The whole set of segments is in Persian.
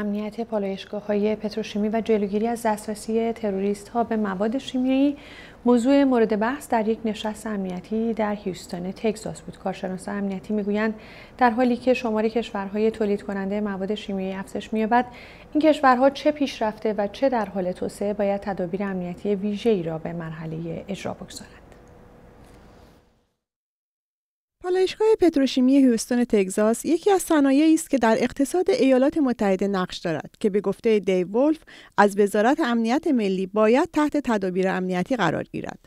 امنیت پالایشگاه های پتروشیمی و جلوگیری از دسترسی تروریست ها به مواد شیمیایی موضوع مورد بحث در یک نشست امنیتی در هیوستن، تگزاس بود کارشناسان امنیتی میگویند در حالی که شماری کشورهای تولید کننده مواد شیمیایی افزایش مییابد این کشورها چه پیشرفته و چه در حال توسعه باید تدابیر امنیتی ویژه‌ای را به مرحله اجرا بگذارند آلایشگاه پتروشیمی هیوستون تگزاس یکی از صنایعی است که در اقتصاد ایالات متحده نقش دارد که به گفته دیو ولف از وزارت امنیت ملی باید تحت تدابیر امنیتی قرار گیرد.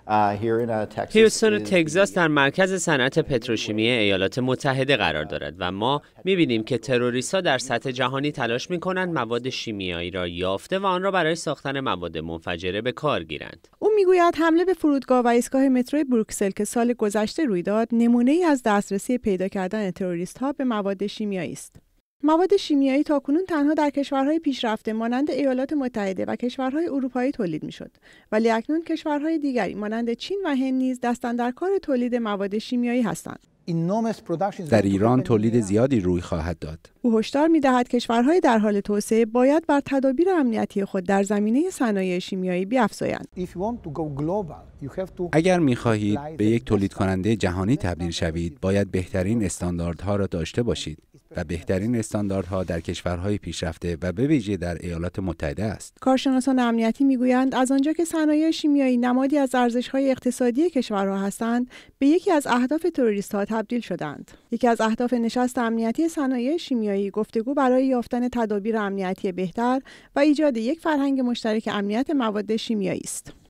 Uh, uh, هیوستون تگزاس در مرکز صنعت پتروشیمی ایالات متحده قرار دارد و ما میبینیم که تروریست ها در سطح جهانی تلاش می کنند مواد شیمیایی را یافته و آن را برای ساختن مواد منفجره به کار گیرند. میگوید حمله به فرودگاه و ایستگاه مترو بروکسل که سال گذشته روی داد نمونه ای از دسترسی پیدا کردن تروریست ها به مواد شیمیایی است مواد شیمیایی تاکنون تنها در کشورهای پیشرفته مانند ایالات متحده و کشورهای اروپایی تولید میشد ولی اکنون کشورهای دیگری مانند چین و هند نیز دستن در کار تولید مواد شیمیایی هستند در ایران تولید زیادی روی خواهد داد. او هشدار می‌دهد کشورهای در حال توسعه باید بر تدابیر امنیتی خود در زمینه صنایع شیمیایی بیافزایند. اگر می‌خواهید به یک تولید کننده جهانی تبدیل شوید، باید بهترین استانداردها را داشته باشید. و بهترین استانداردها در کشورهای پیشرفته و به ویژه در ایالات متحده است. کارشناسان امنیتی میگویند از آنجا که صنایع شیمیایی نمادی از ارزشهای اقتصادی کشورها هستند، به یکی از اهداف تروریست ها تبدیل شدند. یکی از اهداف نشست امنیتی صنایع شیمیایی گفتگو برای یافتن تدابیر امنیتی بهتر و ایجاد یک فرهنگ مشترک امنیت مواد شیمیایی است.